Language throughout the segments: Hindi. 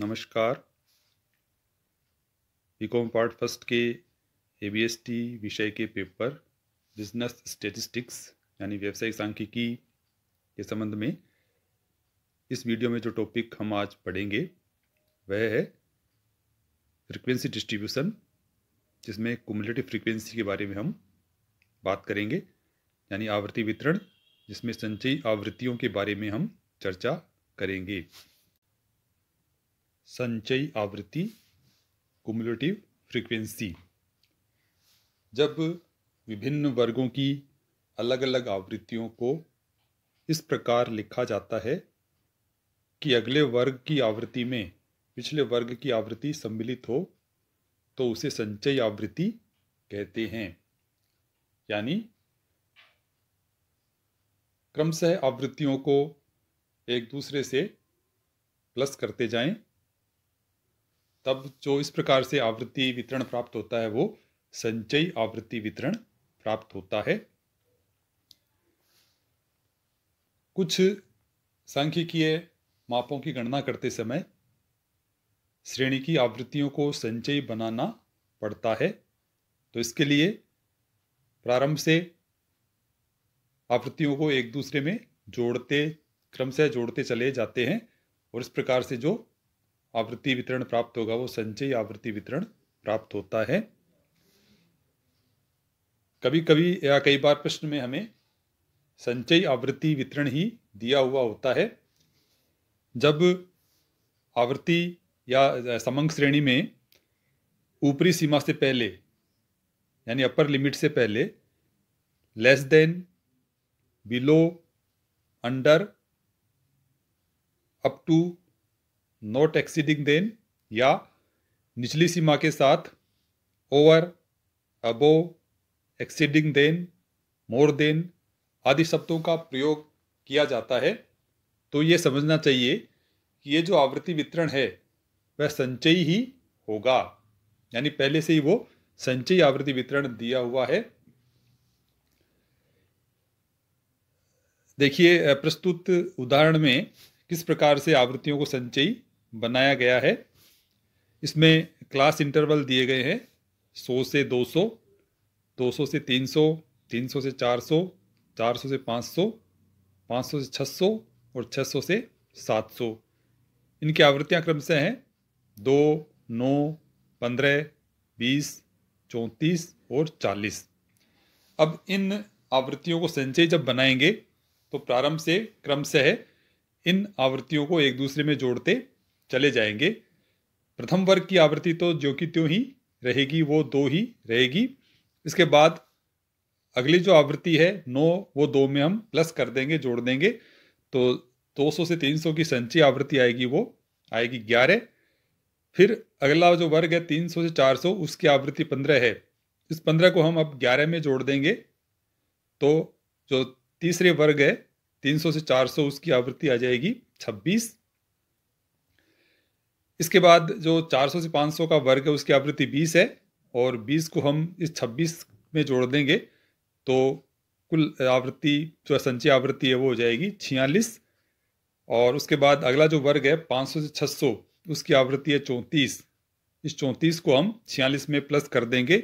नमस्कार बीकॉम पार्ट फर्स्ट के ए बी एस टी विषय के पेपर बिजनेस स्टेटिस्टिक्स यानी व्यावसायिक सांख्यिकी के संबंध में इस वीडियो में जो टॉपिक हम आज पढ़ेंगे वह है फ्रीक्वेंसी डिस्ट्रीब्यूशन जिसमें कुमुलेटिव फ्रीक्वेंसी के बारे में हम बात करेंगे यानी आवृत्ति वितरण जिसमें संचयी आवृत्तियों के बारे में हम चर्चा करेंगे संचयी आवृत्ति कुमुलेटिव फ्रीक्वेंसी जब विभिन्न वर्गों की अलग अलग आवृत्तियों को इस प्रकार लिखा जाता है कि अगले वर्ग की आवृत्ति में पिछले वर्ग की आवृत्ति सम्मिलित हो तो उसे संचयी आवृत्ति कहते हैं यानी क्रमशः आवृत्तियों को एक दूसरे से प्लस करते जाएं तब जो इस प्रकार से आवृत्ति वितरण प्राप्त होता है वो संचयी आवृत्ति वितरण प्राप्त होता है कुछ सांख्यिकीय मापों की गणना करते समय श्रेणी की आवृत्तियों को संचयी बनाना पड़ता है तो इसके लिए प्रारंभ से आवृत्तियों को एक दूसरे में जोड़ते क्रम से जोड़ते चले जाते हैं और इस प्रकार से जो आवृत्ति वितरण प्राप्त होगा वो संचयी आवृत्ति वितरण प्राप्त होता है कभी कभी या कई बार प्रश्न में हमें संचयी आवृत्ति वितरण ही दिया हुआ होता है जब आवृत्ति या समंग श्रेणी में ऊपरी सीमा से पहले यानी अपर लिमिट से पहले less than below under up to not exceeding than या निचली सीमा के साथ over above exceeding than more than आदि शब्दों का प्रयोग किया जाता है तो ये समझना चाहिए कि ये जो आवृत्ति वितरण है वह संचयी ही होगा यानी पहले से ही वो संचयी आवृत्ति वितरण दिया हुआ है देखिए प्रस्तुत उदाहरण में किस प्रकार से आवृत्तियों को संचयी बनाया गया है इसमें क्लास इंटरवल दिए गए हैं 100 से 200, 200 से 300, 300 से 400, 400 से 500, 500 से 600 और 600 से 700। इनकी आवृत्तियां क्रम से हैं दो नौ पंद्रह बीस चौंतीस और चालीस अब इन आवृत्तियों को संचय जब बनाएंगे तो प्रारंभ से क्रम से है इन आवृत्तियों को एक दूसरे में जोड़ते चले जाएंगे प्रथम वर्ग की आवृत्ति तो जो कि त्यों ही रहेगी वो दो ही रहेगी इसके बाद अगली जो आवृत्ति है नौ वो दो में हम प्लस कर देंगे जोड़ देंगे तो 200 से 300 की संची आवृत्ति आएगी वो आएगी ग्यारह फिर अगला जो वर्ग है 300 से 400 उसकी आवृत्ति 15 है इस 15 को हम अब 11 में जोड़ देंगे तो जो तीसरे वर्ग है 300 से 400 उसकी आवृत्ति आ जाएगी इसके बाद जो 400 से 500 का वर्ग है उसकी आवृत्ति 20 है और 20 को हम इस 26 में जोड़ देंगे तो कुल आवृत्ति जो संचय आवृत्ति है वो हो जाएगी छियालीस और उसके बाद अगला जो वर्ग है 500 से 600 उसकी आवृत्ति है चौंतीस इस चौंतीस को हम छियालीस में प्लस कर देंगे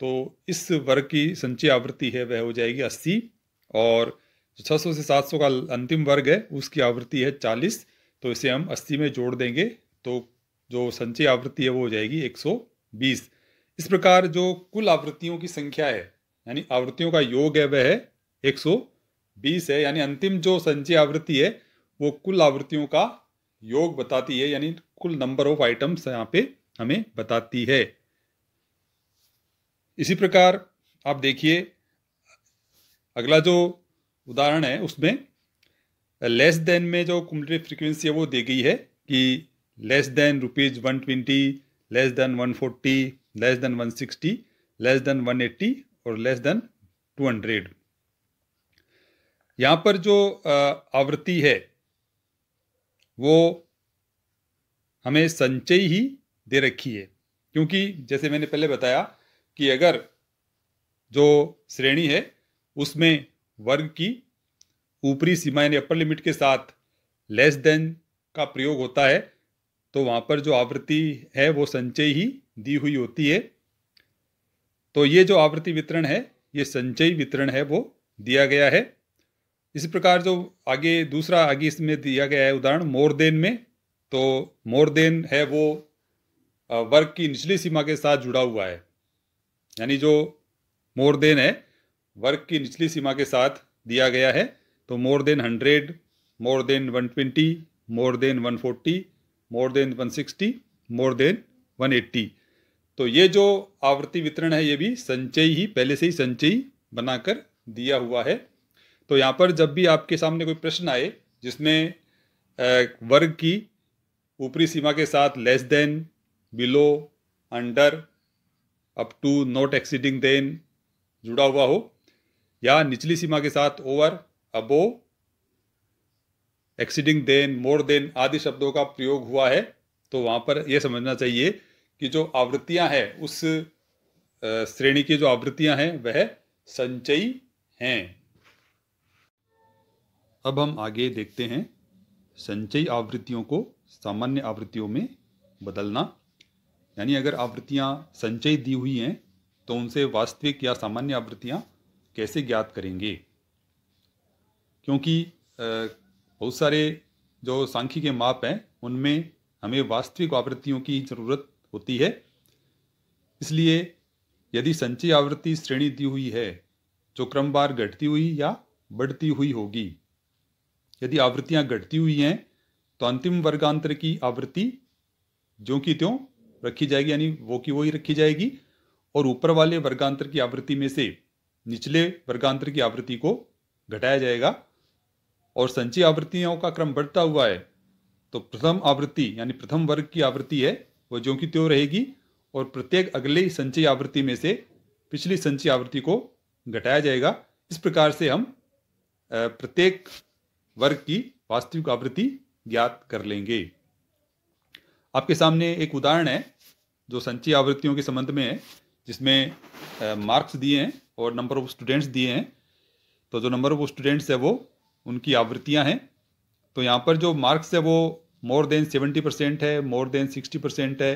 तो इस वर्ग की संचय आवृत्ति है वह हो जाएगी अस्सी और छः सौ से सात सौ का अंतिम वर्ग है उसकी आवृत्ति है चालीस तो इसे हम अस्सी में जोड़ देंगे तो जो संचय आवृत्ति है वो हो जाएगी 120 इस प्रकार जो कुल आवृत्तियों की संख्या है यानी आवृत्तियों का योग है वह है 120 है यानी अंतिम जो संचय आवृत्ति है वो कुल आवृत्तियों का योग बताती है यानी कुल नंबर ऑफ आइटम्स यहाँ पे हमें बताती है इसी प्रकार आप देखिए अगला जो उदाहरण है उसमें लेस देन में जो कुमलेटिव फ्रीक्वेंसी है वो दी गई है कि less than one twenty less than one forty less than one sixty less than one eighty और लेस देन टू हंड्रेड यहाँ पर जो आवृत्ति है वो हमें संचय ही दे रखी है क्योंकि जैसे मैंने पहले बताया कि अगर जो श्रेणी है उसमें वर्ग की ऊपरी सीमा यानी अपर लिमिट के साथ लेस देन का प्रयोग होता है तो वहां पर जो आवृत्ति है वो संचय ही दी हुई होती है तो ये जो आवृत्ति वितरण है ये संचयी वितरण है वो दिया गया है इसी प्रकार जो आगे दूसरा आगे इसमें दिया गया है उदाहरण मोरदेन में तो मोरदेन है वो वर्ग की निचली सीमा के साथ जुड़ा हुआ है यानी जो मोरदेन है वर्ग की निचली सीमा के साथ दिया गया है तो more than hundred more than one twenty more than one forty more than 160 more than 180 तो ये जो आवृत्ति वितरण है ये भी संचयी ही पहले से ही संचयी बनाकर दिया हुआ है तो यहाँ पर जब भी आपके सामने कोई प्रश्न आए जिसमें वर्ग की ऊपरी सीमा के साथ less than below under up to not exceeding than जुड़ा हुआ हो या निचली सीमा के साथ over above exceeding than more than आदि शब्दों का प्रयोग हुआ है तो वहाँ पर यह समझना चाहिए कि जो आवृत्तियाँ हैं उस श्रेणी की जो आवृत्तियाँ हैं वह संचयी हैं अब हम आगे देखते हैं संचयी आवृत्तियों को सामान्य आवृत्तियों में बदलना यानी अगर आवृत्तियाँ संचयी दी हुई हैं तो उनसे वास्तविक या सामान्य आवृत्तियाँ कैसे ज्ञात करेंगे क्योंकि बहुत सारे जो सांख्य के माप हैं उनमें हमें वास्तविक आवृत्तियों की ज़रूरत होती है इसलिए यदि संचय आवृत्ति श्रेणी दी हुई है जो क्रमवार घटती हुई या बढ़ती हुई होगी यदि आवृत्तियां घटती हुई हैं तो अंतिम वर्गांतर की आवृत्ति जो कि त्यों रखी जाएगी यानी वो की वो ही रखी जाएगी और ऊपर वाले वर्गांतर की आवृत्ति में से निचले वर्गांतर की आवृत्ति को घटाया जाएगा और संचय आवृत्तियों का क्रम बढ़ता हुआ है तो प्रथम आवृत्ति यानी प्रथम वर्ग की आवृत्ति है वह जो की त्यों रहेगी और प्रत्येक अगली संचय आवृत्ति में से पिछली संचय आवृत्ति को घटाया जाएगा इस प्रकार से हम प्रत्येक वर्ग की वास्तविक आवृत्ति ज्ञात कर लेंगे आपके सामने एक उदाहरण है जो संचय आवृत्तियों के संबंध में है जिसमें मार्क्स दिए हैं और नंबर ऑफ स्टूडेंट्स दिए हैं तो जो नंबर ऑफ स्टूडेंट्स है वो उनकी आवृत्तियाँ हैं तो यहाँ पर जो मार्क्स है वो मोर देन सेवेंटी परसेंट है मोर देन सिक्सटी परसेंट है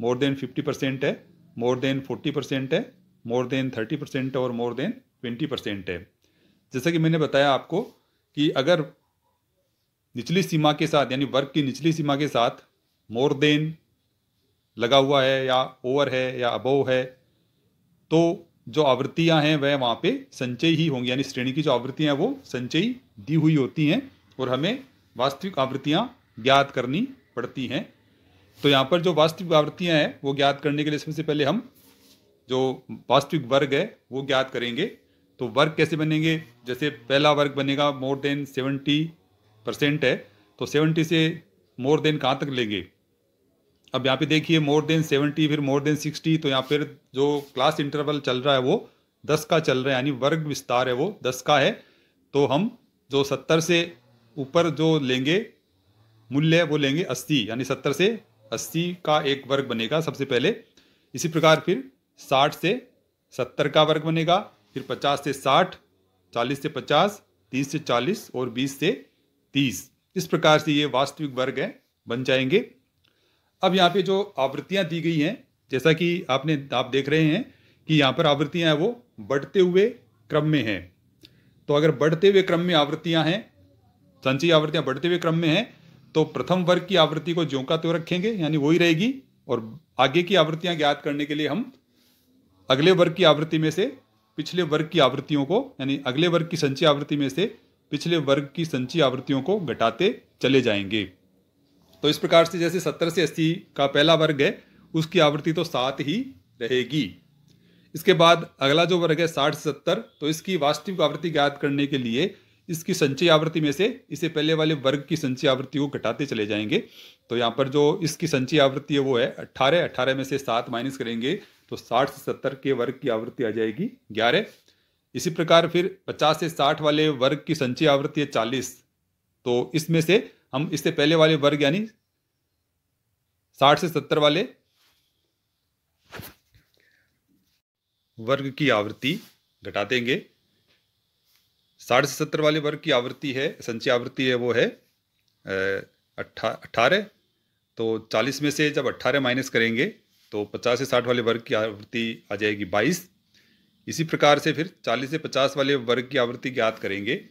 मोर देन फिफ्टी परसेंट है मोर देन फोर्टी परसेंट है मोर देन थर्टी परसेंट है और मोर देन ट्वेंटी परसेंट है जैसा कि मैंने बताया आपको कि अगर निचली सीमा के साथ यानी वर्ग की निचली सीमा के साथ मोर देन लगा हुआ है या ओवर है या अबोव है तो जो आवृत्तियां हैं वह वहाँ पे संचयी ही होंगी यानी श्रेणी की जो आवृत्तियां हैं वो संचयी दी हुई होती हैं और हमें वास्तविक आवृत्तियां ज्ञात करनी पड़ती हैं तो यहाँ पर जो वास्तविक आवृत्तियां हैं वो ज्ञात करने के लिए सबसे पहले हम जो वास्तविक वर्ग है वो ज्ञात करेंगे तो वर्ग कैसे बनेंगे जैसे पहला वर्ग बनेगा मोर देन सेवेंटी परसेंट है तो सेवेंटी से मोर देन कहाँ तक लेंगे अब यहाँ पे देखिए मोर देन सेवेंटी फिर मोर देन सिक्सटी तो यहाँ पर जो क्लास इंटरवल चल रहा है वो दस का चल रहा है यानी वर्ग विस्तार है वो दस का है तो हम जो सत्तर से ऊपर जो लेंगे मूल्य वो लेंगे अस्सी यानी सत्तर से अस्सी का एक वर्ग बनेगा सबसे पहले इसी प्रकार फिर साठ से सत्तर का वर्ग बनेगा फिर पचास से साठ चालीस से पचास तीस से चालीस और बीस से तीस इस प्रकार से ये वास्तविक वर्ग है बन जाएंगे अब यहाँ पे जो आवृत्तियाँ दी गई हैं जैसा कि आपने आप देख रहे हैं कि यहाँ पर आवृत्तियाँ वो बढ़ते हुए क्रम में हैं तो अगर बढ़ते हुए क्रम में आवृत्तियाँ हैं संचयी आवृत्तियाँ बढ़ते हुए क्रम में हैं तो प्रथम वर्ग की आवृत्ति को ज्योका तो त्यों रखेंगे यानी वही रहेगी और आगे की आवृत्तियाँ ज्ञात करने के लिए हम अगले वर्ग की आवृत्ति में से पिछले वर्ग की आवृत्तियों को यानी अगले वर्ग की संचय आवृत्ति में से पिछले वर्ग की संचय आवृत्तियों को घटाते चले जाएंगे तो इस प्रकार से जैसे सत्तर से अस्सी का पहला वर्ग है उसकी आवृत्ति तो सात ही रहेगी इसके बाद अगला जो वर्ग है साठ से सत्तर तो इसकी वास्तविक आवृत्ति ज्ञात करने के लिए इसकी संचय आवृत्ति में से इसे पहले वाले वर्ग की संचय आवृत्ति को घटाते चले जाएंगे तो यहाँ पर जो इसकी संचय आवृत्ति है वो है अट्ठारह अट्ठारह में से सात माइनस करेंगे तो साठ से सत्तर के वर्ग की आवृत्ति आ जाएगी ग्यारह इसी प्रकार फिर पचास से साठ वाले वर्ग की संचय आवृत्ति है चालीस तो इसमें से हम इससे पहले वाले वर्ग यानी साठ से सत्तर वाले वर्ग की आवृत्ति घटा देंगे साठ से सत्तर वाले वर्ग की आवृत्ति है संचय आवृत्ति है वो है अट्ठा अट्ठारह तो चालीस में से जब अट्ठारह माइनस करेंगे तो पचास से साठ वाले वर्ग की आवृत्ति आ जाएगी बाईस इसी प्रकार से फिर चालीस से पचास वाले वर्ग की आवृत्ति ज्ञात करेंगे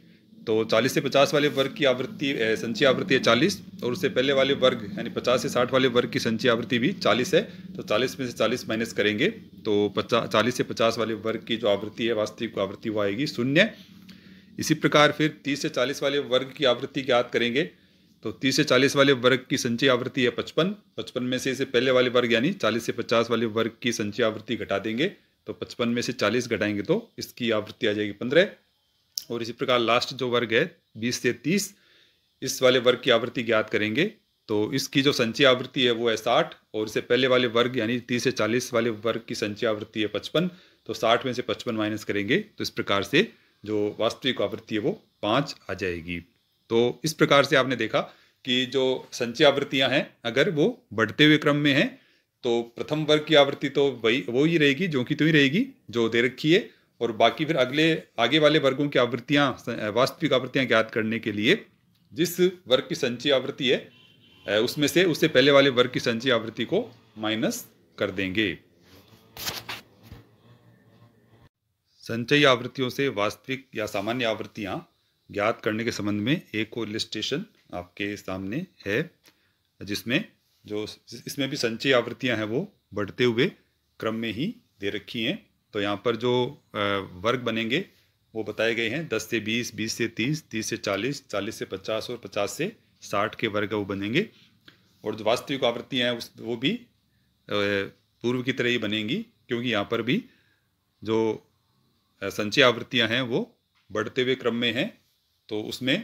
तो 40 से 50 वाले वर्ग की आवृत्ति संचय आवृत्ति है 40 और उससे पहले वाले वर्ग यानी 50 से 60 वाले वर्ग की संचय आवृत्ति भी 40 है तो 40 में से 40 माइनस करेंगे तो 50 40 से 50 वाले वर्ग की जो आवृत्ति है वास्तविक आवृत्ति वो आएगी शून्य इसी प्रकार फिर 30 से 40 वाले वर्ग की आवृत्ति ज्ञात करेंगे तो तीस से चालीस वाले वर्ग की संचय आवृत्ति है पचपन पचपन में से इसे पहले वाले वर्ग यानी चालीस से पचास वाले वर्ग की संचय आवृत्ति घटा देंगे तो पचपन में से चालीस घटाएंगे तो इसकी आवृत्ति आ जाएगी पंद्रह और इसी प्रकार लास्ट जो वर्ग है बीस से तीस इस वाले वर्ग की आवृत्ति ज्ञात करेंगे तो इसकी जो संचय आवृत्ति है वो है साठ और इससे पहले वाले वर्ग यानी तीस से चालीस वाले वर्ग की संचय आवृत्ति है पचपन तो साठ में से पचपन माइनस करेंगे तो इस प्रकार से जो वास्तविक आवृत्ति है वो पाँच आ जाएगी तो इस प्रकार से आपने देखा कि जो संचय आवृत्तियाँ हैं अगर वो बढ़ते हुए क्रम में हैं तो प्रथम वर्ग की आवृत्ति तो वही वो ही रहेगी जो कि तो ही रहेगी जो दे रखी है और बाकी फिर अगले आगे वाले वर्गों की आवृत्तियाँ वास्तविक आवृत्तियाँ ज्ञात करने के लिए जिस वर्ग की संचय आवृत्ति है उसमें से उससे पहले वाले वर्ग की संचय आवृत्ति को माइनस कर देंगे संचयी आवृत्तियों से वास्तविक या सामान्य आवृत्तियाँ ज्ञात करने के संबंध में एक और लिस्टेशन आपके सामने है जिसमें जो इसमें भी संचयी आवृत्तियाँ हैं वो बढ़ते हुए क्रम में ही दे रखी हैं तो यहाँ पर जो वर्ग बनेंगे वो बताए गए हैं दस से बीस बीस से तीस तीस से चालीस चालीस से पचास और पचास से साठ के वर्ग वो बनेंगे और जो वास्तविक आवृत्तियाँ हैं उस वो भी पूर्व की तरह ही बनेंगी क्योंकि यहाँ पर भी जो संचय आवृत्तियाँ हैं वो बढ़ते हुए क्रम में हैं तो उसमें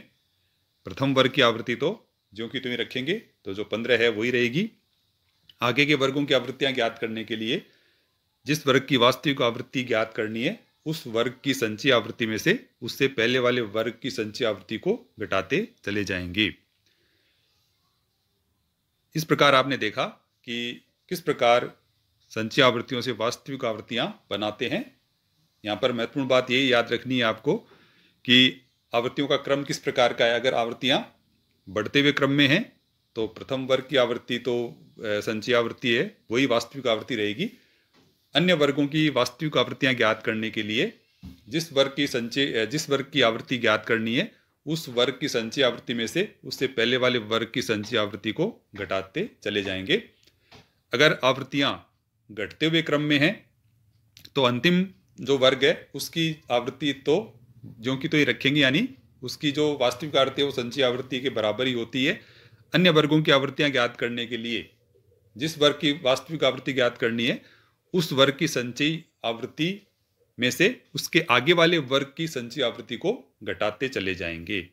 प्रथम वर्ग की आवृत्ति तो जो कि तुम्हें रखेंगे तो जो पंद्रह है वही रहेगी आगे के वर्गों की आवृत्तियाँ ज्ञात करने के लिए जिस वर्ग की वास्तविक आवृत्ति ज्ञात करनी है उस वर्ग की संचय आवृत्ति में से उससे पहले वाले वर्ग की संचय आवृत्ति को घटाते चले जाएंगे इस प्रकार आपने देखा कि किस प्रकार संचय आवृत्तियों से वास्तविक आवृत्तियां बनाते हैं यहां पर महत्वपूर्ण बात यही याद रखनी है आपको कि आवृत्तियों का क्रम किस प्रकार का है अगर आवृत्तियां बढ़ते हुए क्रम में हैं तो प्रथम वर्ग की आवृत्ति तो संचय आवृत्ति है वही वास्तविक आवृत्ति रहेगी अन्य वर्गों की वास्तविक आवृत्तियां ज्ञात करने के लिए जिस वर्ग की संचय जिस वर्ग की आवृत्ति ज्ञात करनी है उस वर्ग की संचय आवृत्ति में से उससे पहले वाले वर्ग की संचय आवृत्ति को घटाते चले जाएंगे अगर आवृत्तियां घटते हुए क्रम में हैं तो अंतिम जो वर्ग है उसकी आवृत्ति तो जो कि तो ही रखेंगे यानी उसकी जो वास्तविक आवृत्ति है वो संचय आवृत्ति के बराबर ही होती है अन्य वर्गों की आवृत्तियां ज्ञात करने के लिए जिस वर्ग की वास्तविक आवृत्ति ज्ञात करनी है उस वर्ग की संचयी आवृत्ति में से उसके आगे वाले वर्ग की संचयी आवृत्ति को घटाते चले जाएंगे